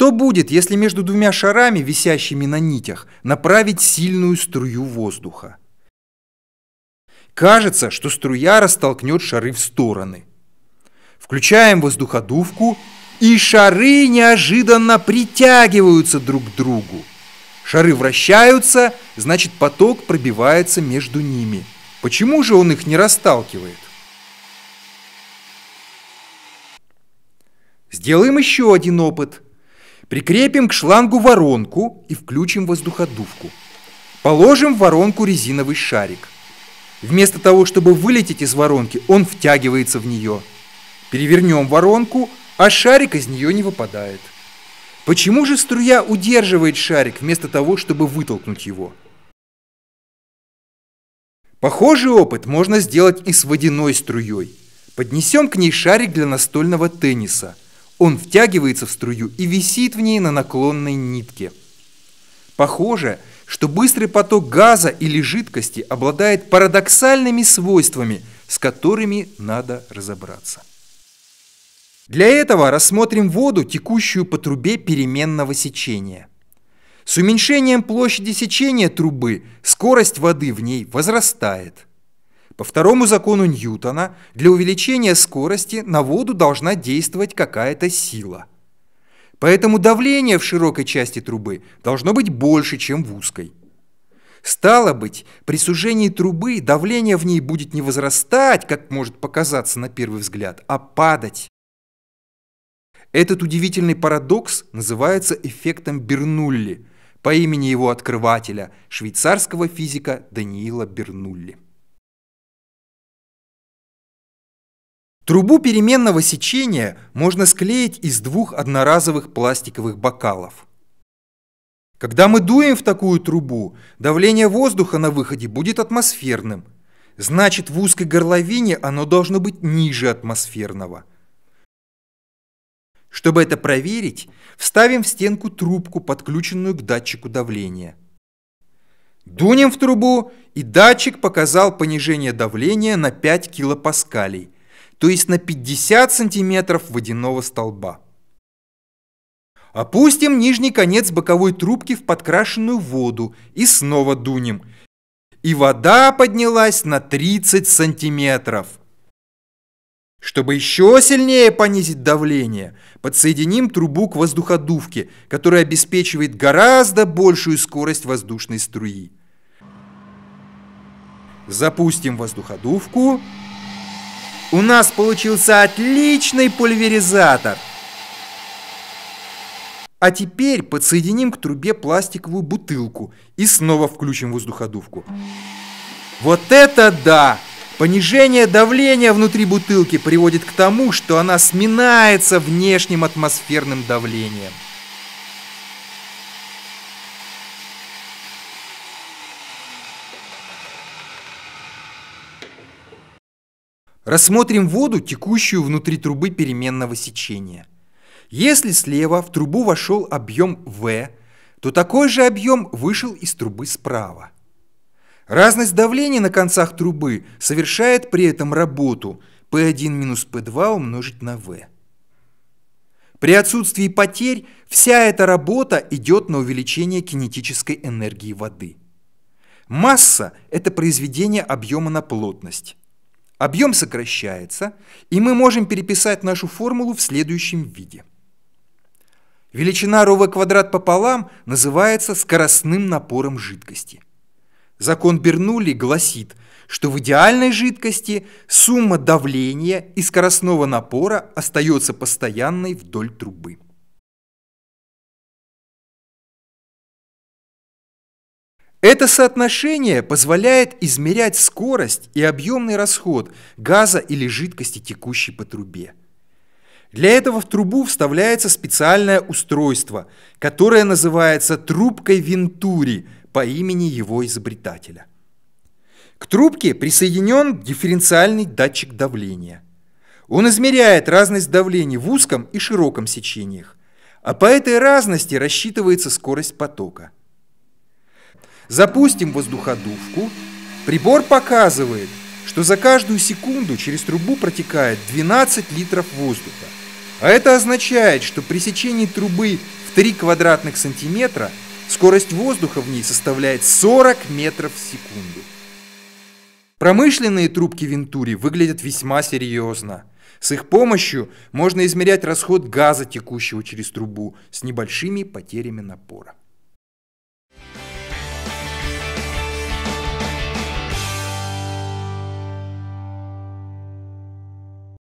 Что будет, если между двумя шарами, висящими на нитях, направить сильную струю воздуха? Кажется, что струя растолкнет шары в стороны. Включаем воздуходувку, и шары неожиданно притягиваются друг к другу. Шары вращаются, значит поток пробивается между ними. Почему же он их не расталкивает? Сделаем еще один опыт – Прикрепим к шлангу воронку и включим воздуходувку. Положим в воронку резиновый шарик. Вместо того, чтобы вылететь из воронки, он втягивается в нее. Перевернем воронку, а шарик из нее не выпадает. Почему же струя удерживает шарик вместо того, чтобы вытолкнуть его? Похожий опыт можно сделать и с водяной струей. Поднесем к ней шарик для настольного тенниса – он втягивается в струю и висит в ней на наклонной нитке. Похоже, что быстрый поток газа или жидкости обладает парадоксальными свойствами, с которыми надо разобраться. Для этого рассмотрим воду, текущую по трубе переменного сечения. С уменьшением площади сечения трубы скорость воды в ней возрастает – по второму закону Ньютона для увеличения скорости на воду должна действовать какая-то сила. Поэтому давление в широкой части трубы должно быть больше, чем в узкой. Стало быть, при сужении трубы давление в ней будет не возрастать, как может показаться на первый взгляд, а падать. Этот удивительный парадокс называется эффектом Бернулли по имени его открывателя, швейцарского физика Даниила Бернулли. Трубу переменного сечения можно склеить из двух одноразовых пластиковых бокалов. Когда мы дуем в такую трубу, давление воздуха на выходе будет атмосферным. Значит, в узкой горловине оно должно быть ниже атмосферного. Чтобы это проверить, вставим в стенку трубку, подключенную к датчику давления. Дунем в трубу, и датчик показал понижение давления на 5 килопаскалей – то есть на 50 сантиметров водяного столба. Опустим нижний конец боковой трубки в подкрашенную воду и снова дунем. И вода поднялась на 30 сантиметров. Чтобы еще сильнее понизить давление, подсоединим трубу к воздуходувке, которая обеспечивает гораздо большую скорость воздушной струи. Запустим воздуходувку. У нас получился отличный пульверизатор. А теперь подсоединим к трубе пластиковую бутылку и снова включим воздуходувку. Вот это да! Понижение давления внутри бутылки приводит к тому, что она сминается внешним атмосферным давлением. Рассмотрим воду, текущую внутри трубы переменного сечения. Если слева в трубу вошел объем V, то такой же объем вышел из трубы справа. Разность давления на концах трубы совершает при этом работу P1 минус P2 умножить на V. При отсутствии потерь вся эта работа идет на увеличение кинетической энергии воды. Масса – это произведение объема на плотность. Объем сокращается, и мы можем переписать нашу формулу в следующем виде. Величина ρ в квадрат пополам называется скоростным напором жидкости. Закон Бернули гласит, что в идеальной жидкости сумма давления и скоростного напора остается постоянной вдоль трубы. Это соотношение позволяет измерять скорость и объемный расход газа или жидкости, текущей по трубе. Для этого в трубу вставляется специальное устройство, которое называется трубкой Вентури по имени его изобретателя. К трубке присоединен дифференциальный датчик давления. Он измеряет разность давлений в узком и широком сечениях, а по этой разности рассчитывается скорость потока – Запустим воздуходувку. Прибор показывает, что за каждую секунду через трубу протекает 12 литров воздуха. А это означает, что при сечении трубы в 3 квадратных сантиметра скорость воздуха в ней составляет 40 метров в секунду. Промышленные трубки Вентури выглядят весьма серьезно. С их помощью можно измерять расход газа, текущего через трубу, с небольшими потерями напора.